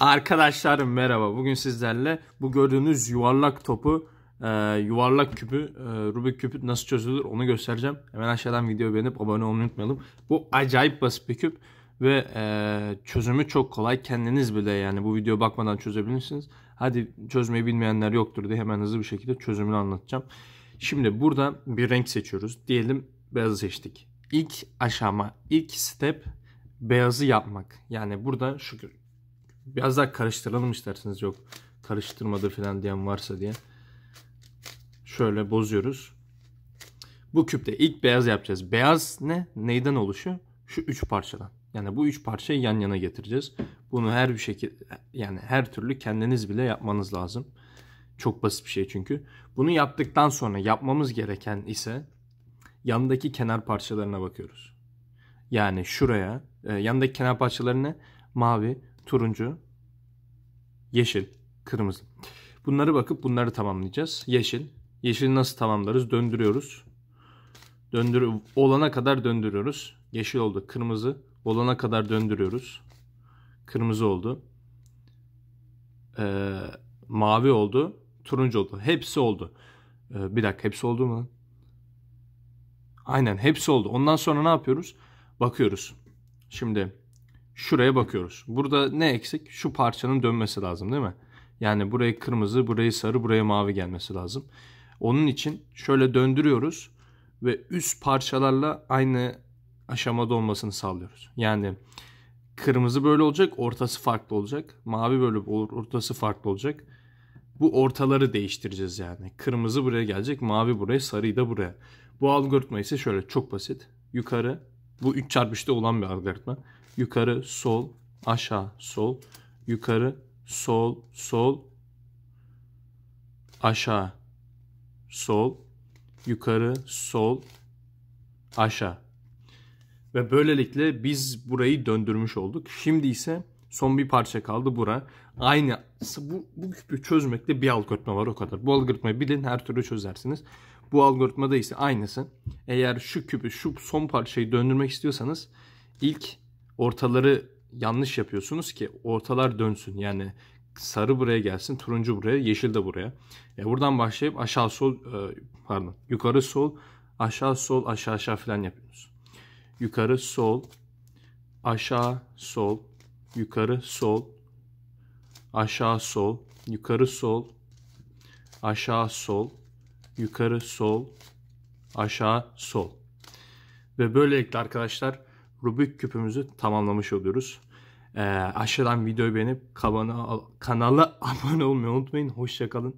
Arkadaşlar merhaba. Bugün sizlerle bu gördüğünüz yuvarlak topu, e, yuvarlak küpü, e, Rubik küpü nasıl çözülür onu göstereceğim. Hemen aşağıdan video beğenip abone olmayı unutmayalım. Bu acayip basit bir küp ve e, çözümü çok kolay. Kendiniz bile yani bu videoya bakmadan çözebilirsiniz. Hadi çözmeyi bilmeyenler yoktur diye hemen hızlı bir şekilde çözümünü anlatacağım. Şimdi burada bir renk seçiyoruz. Diyelim beyazı seçtik. İlk aşama, ilk step beyazı yapmak. Yani burada şu Biraz daha karıştıralım isterseniz yok karıştırmadı falan diyen varsa diye. Şöyle bozuyoruz. Bu küpte ilk beyaz yapacağız. Beyaz ne? Neyden oluşuyor? Şu üç parçadan. Yani bu üç parçayı yan yana getireceğiz. Bunu her bir şekilde yani her türlü kendiniz bile yapmanız lazım. Çok basit bir şey çünkü. Bunu yaptıktan sonra yapmamız gereken ise yanındaki kenar parçalarına bakıyoruz. Yani şuraya e, yandaki kenar parçalarını mavi, turuncu, yeşil, kırmızı. Bunları bakıp bunları tamamlayacağız. Yeşil. yeşil nasıl tamamlarız? Döndürüyoruz. Döndür olana kadar döndürüyoruz. Yeşil oldu. Kırmızı olana kadar döndürüyoruz. Kırmızı oldu. Ee, mavi oldu. Turuncu oldu. Hepsi oldu. Ee, bir dakika hepsi oldu mu? Aynen hepsi oldu. Ondan sonra ne yapıyoruz? Bakıyoruz. Şimdi şuraya bakıyoruz. Burada ne eksik? Şu parçanın dönmesi lazım değil mi? Yani buraya kırmızı, burayı sarı, buraya mavi gelmesi lazım. Onun için şöyle döndürüyoruz ve üst parçalarla aynı aşamada olmasını sağlıyoruz. Yani kırmızı böyle olacak, ortası farklı olacak. Mavi böyle olur, ortası farklı olacak. Bu ortaları değiştireceğiz yani. Kırmızı buraya gelecek, mavi buraya, sarıyı da buraya. Bu algoritma ise şöyle çok basit. Yukarı, bu 3 çarpışta olan bir algoritma yukarı sol aşağı sol yukarı sol sol aşağı sol yukarı sol aşağı ve böylelikle biz burayı döndürmüş olduk. Şimdi ise son bir parça kaldı bura. Aynı bu, bu küpü çözmekte bir algoritma var o kadar. Bu algoritmayı bilin her türlü çözersiniz. Bu algoritmada ise aynısı. Eğer şu küpü şu son parçayı döndürmek istiyorsanız ilk ortaları yanlış yapıyorsunuz ki ortalar dönsün. Yani sarı buraya gelsin, turuncu buraya, yeşil de buraya. E buradan başlayıp aşağı sol e, pardon, yukarı sol, aşağı sol, aşağı aşağı falan yapıyorsunuz. Yukarı sol, aşağı sol, yukarı sol, aşağı sol, yukarı sol, aşağı sol, yukarı sol, aşağı sol. Ve böylelikle arkadaşlar Rubik küpümüzü tamamlamış oluyoruz. E, aşağıdan videoyu beğenip kanala, kanala abone olmayı unutmayın. Hoşçakalın.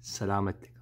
Selametlik.